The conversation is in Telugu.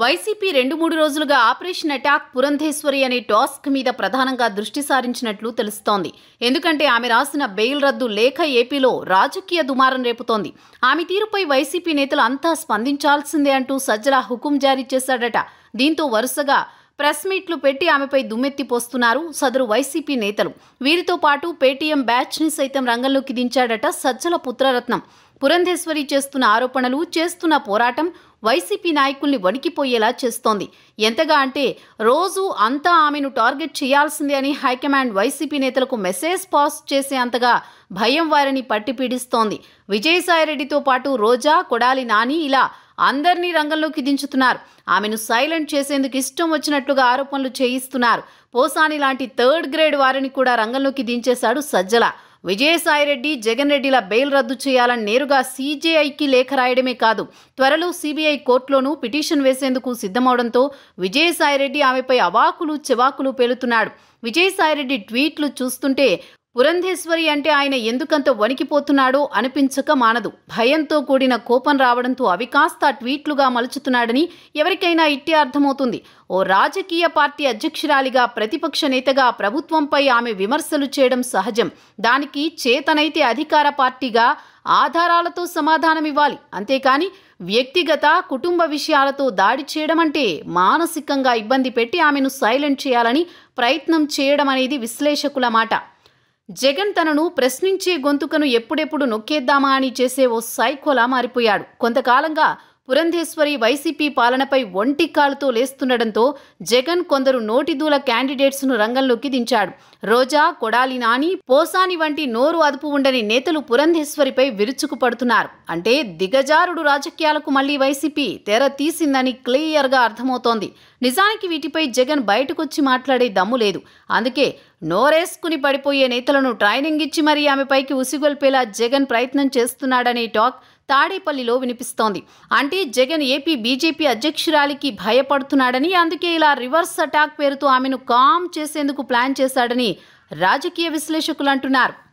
వైసీపీ రెండు మూడు రోజులుగా ఆపరేషన్ అటాక్ పురంధేశ్వరి అనే టాస్క్ మీద ప్రధానంగా దృష్టి సారించినట్లు తెలుస్తోంది ఎందుకంటే ఆమె రాసిన బెయిల్ రద్దు లేఖ ఏపీలో రాజకీయ దుమారం రేపుతోంది ఆమె తీరుపై వైసీపీ నేతలు అంతా స్పందించాల్సిందే అంటూ సజ్జల హుకుం జారీ చేశాడట దీంతో వరుసగా ప్రెస్ మీట్లు పెట్టి ఆమెపై దుమ్మెత్తిపోస్తున్నారు సదరు వైసీపీ నేతలు వీరితో పాటు పేటీఎం బ్యాచ్ని సైతం రంగంలోకి దించాడట సజ్జల పుత్రరత్నం పురంధేశ్వరి చేస్తున్న ఆరోపణలు చేస్తున్న పోరాటం వైసీపీ నాయకుల్ని వణికిపోయేలా చేస్తోంది ఎంతగా అంటే రోజు అంతా ఆమెను టార్గెట్ చేయాల్సిందే అని హైకమాండ్ వైసీపీ నేతలకు మెసేజ్ పాస్ చేసే అంతగా భయం వారిని పట్టిపీడిస్తోంది విజయసాయిరెడ్డితో పాటు రోజా కొడాలి నాని ఇలా అందరినీ రంగంలోకి దించుతున్నారు ఆమెను సైలెంట్ చేసేందుకు ఇష్టం వచ్చినట్లుగా ఆరోపణలు చేయిస్తున్నారు పోసాని లాంటి థర్డ్ గ్రేడ్ వారిని కూడా రంగంలోకి దించేశాడు సజ్జల విజయసాయిరెడ్డి జగన్ రెడ్డిల బెయిల్ రద్దు చేయాలని నేరుగా సీజేఐకి లేఖ రాయడమే కాదు త్వరలో సీబీఐ కోర్టులోనూ పిటిషన్ వేసేందుకు సిద్ధమవడంతో విజయసాయిరెడ్డి ఆమెపై అవాకులు చెవాకులు పేలుతున్నాడు విజయసాయిరెడ్డి ట్వీట్లు చూస్తుంటే పురంధేశ్వరి అంటే ఆయన ఎందుకంత వణికిపోతున్నాడో అనిపించక మానదు భయంతో కూడిన కోపం రావడంతో అవి కాస్త ట్వీట్లుగా మలుచుతున్నాడని ఎవరికైనా ఇట్టి అర్థమవుతుంది ఓ రాజకీయ పార్టీ అధ్యక్షురాలిగా ప్రతిపక్ష నేతగా ప్రభుత్వంపై ఆమె విమర్శలు చేయడం సహజం దానికి చేతనైతే అధికార పార్టీగా ఆధారాలతో సమాధానమివ్వాలి అంతేకాని వ్యక్తిగత కుటుంబ విషయాలతో దాడి చేయడం అంటే మానసికంగా ఇబ్బంది పెట్టి ఆమెను సైలెంట్ చేయాలని ప్రయత్నం చేయడం అనేది విశ్లేషకుల మాట జగన్ తనను ప్రశ్నించే గొంతుకను ఎప్పుడెప్పుడు నొక్కేద్దామా అని చేసే ఓ సైకోలా మారిపోయాడు కొంతకాలంగా పురంధేశ్వరి వైసీపీ పాలనపై ఒంటి కాలుతో లేస్తుండటంతో జగన్ కొందరు నోటిదూల క్యాండిడేట్స్ను రంగంలోకి దించాడు రోజా కొడాలి నాని పోసాని వంటి నోరు అదుపు ఉండని నేతలు పురంధేశ్వరిపై విరుచుకుపడుతున్నారు అంటే దిగజారుడు రాజకీయాలకు మళ్లీ వైసీపీ తెర తీసిందని క్లియర్గా అర్థమవుతోంది నిజానికి వీటిపై జగన్ బయటకొచ్చి మాట్లాడే దమ్ము లేదు అందుకే నోరేసుకుని పడిపోయే నేతలను ట్రైనింగ్ ఇచ్చి మరీ ఆమెపైకి ఉసిగొల్పేలా జగన్ ప్రయత్నం చేస్తున్నాడనే టాక్ తాడేపల్లిలో వినిపిస్తోంది అంటే జగన్ ఏపీ బీజేపీ అధ్యక్షురాలికి భయపడుతున్నాడని అందుకే ఇలా రివర్స్ అటాక్ పేరుతో ఆమెను కామ్ చేసేందుకు ప్లాన్ చేశాడని రాజకీయ విశ్లేషకులు అంటున్నారు